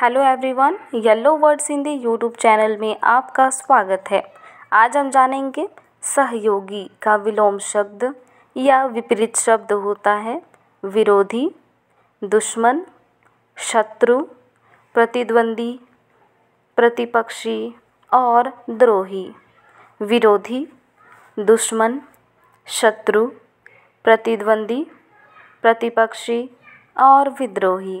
hello everyone yellow words Hindi YouTube channel में आपका स्वागत है आज हम जानेंगे सहयोगी का विलोम शब्द या विपरीत शब्द होता है विरोधी दुश्मन शत्रु प्रतिद्वंदी प्रतिपक्षी और द्रोही विरोधी दुश्मन शत्रु प्रतिद्वंदी प्रतिपक्षी और विद्रोही